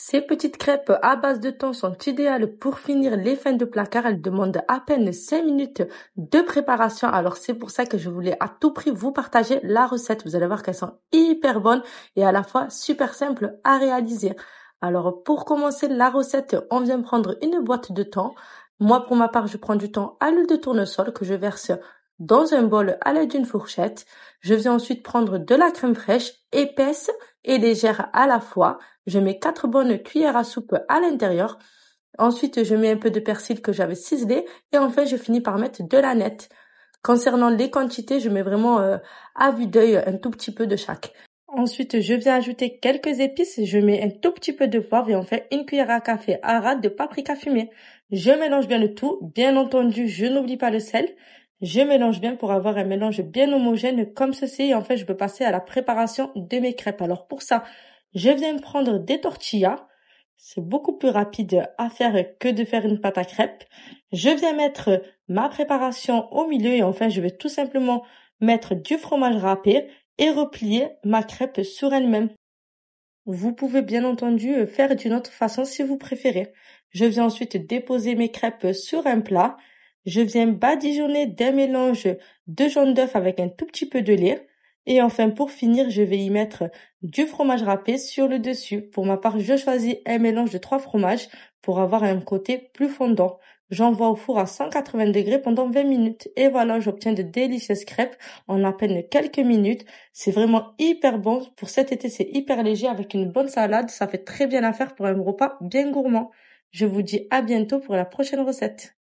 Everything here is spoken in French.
Ces petites crêpes à base de thon sont idéales pour finir les fins de placard. Elles demandent à peine 5 minutes de préparation. Alors c'est pour ça que je voulais à tout prix vous partager la recette. Vous allez voir qu'elles sont hyper bonnes et à la fois super simples à réaliser. Alors pour commencer la recette, on vient prendre une boîte de thon. Moi pour ma part, je prends du thon à l'huile de tournesol que je verse dans un bol à l'aide d'une fourchette. Je viens ensuite prendre de la crème fraîche épaisse et légère à la fois. Je mets quatre bonnes cuillères à soupe à l'intérieur. Ensuite, je mets un peu de persil que j'avais ciselé. Et enfin, je finis par mettre de la nette. Concernant les quantités, je mets vraiment euh, à vue d'œil un tout petit peu de chaque. Ensuite, je viens ajouter quelques épices, je mets un tout petit peu de poivre et on fait une cuillère à café à ras de paprika fumée. Je mélange bien le tout, bien entendu, je n'oublie pas le sel. Je mélange bien pour avoir un mélange bien homogène comme ceci et en fait, je peux passer à la préparation de mes crêpes. Alors pour ça, je viens prendre des tortillas. C'est beaucoup plus rapide à faire que de faire une pâte à crêpes. Je viens mettre ma préparation au milieu et enfin je vais tout simplement mettre du fromage râpé et replier ma crêpe sur elle-même. Vous pouvez bien entendu faire d'une autre façon si vous préférez. Je viens ensuite déposer mes crêpes sur un plat. Je viens badigeonner d'un mélange de jaune d'œuf avec un tout petit peu de lait. Et enfin, pour finir, je vais y mettre du fromage râpé sur le dessus. Pour ma part, je choisis un mélange de trois fromages pour avoir un côté plus fondant. J'envoie au four à 180 degrés pendant 20 minutes et voilà, j'obtiens de délicieuses crêpes en à peine quelques minutes. C'est vraiment hyper bon. Pour cet été, c'est hyper léger avec une bonne salade. Ça fait très bien à pour un repas bien gourmand. Je vous dis à bientôt pour la prochaine recette.